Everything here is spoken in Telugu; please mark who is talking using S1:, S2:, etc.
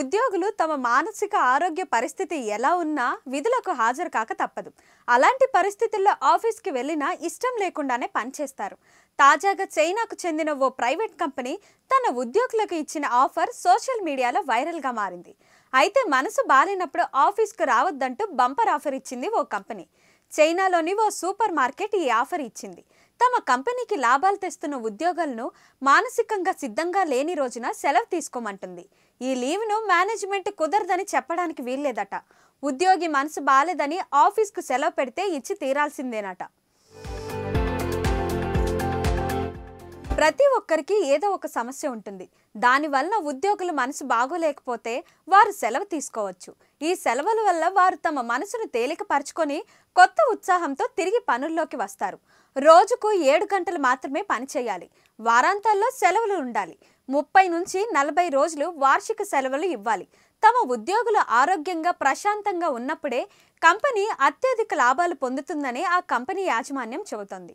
S1: ఉద్యోగులు తమ మానసిక ఆరోగ్య పరిస్థితి ఎలా ఉన్నా విధులకు హాజరు కాక తప్పదు అలాంటి పరిస్థితుల్లో ఆఫీస్కి వెళ్ళినా ఇష్టం లేకుండానే పనిచేస్తారు తాజాగా చైనాకు చెందిన ఓ ప్రైవేట్ కంపెనీ తన ఉద్యోగులకు ఇచ్చిన ఆఫర్ సోషల్ మీడియాలో వైరల్గా మారింది అయితే మనసు బాలేనప్పుడు ఆఫీస్కు రావద్దంటూ బంపర్ ఆఫర్ ఇచ్చింది ఓ కంపెనీ చైనాలోని ఓ సూపర్ మార్కెట్ ఈ ఆఫర్ ఇచ్చింది తమ కంపెనీకి లాభాలు తెస్తున్న ఉద్యోగులను మానసికంగా సిద్ధంగా లేని రోజున సెలవు తీసుకోమంటుంది ఈ లీవ్ను మేనేజ్మెంట్ కుదరదని చెప్పడానికి వీల్లేదట ఉద్యోగి మనసు బాలేదని ఆఫీస్కు సెలవు పెడితే ఇచ్చి తీరాల్సిందేనట ప్రతి ఒక్కరికి ఏదో ఒక సమస్య ఉంటుంది దానివల్ల ఉద్యోగుల మనసు బాగోలేకపోతే వారు సెలవు తీసుకోవచ్చు ఈ సెలవుల వల్ల వారు తమ మనసును తేలికపరచుకొని కొత్త ఉత్సాహంతో తిరిగి పనుల్లోకి వస్తారు రోజుకు ఏడు గంటలు మాత్రమే పనిచేయాలి వారాంతాల్లో సెలవులు ఉండాలి ముప్పై నుంచి నలభై రోజులు వార్షిక సెలవులు ఇవ్వాలి తమ ఉద్యోగులు ఆరోగ్యంగా ప్రశాంతంగా ఉన్నప్పుడే కంపెనీ అత్యధిక లాభాలు పొందుతుందని ఆ కంపెనీ యాజమాన్యం చెబుతోంది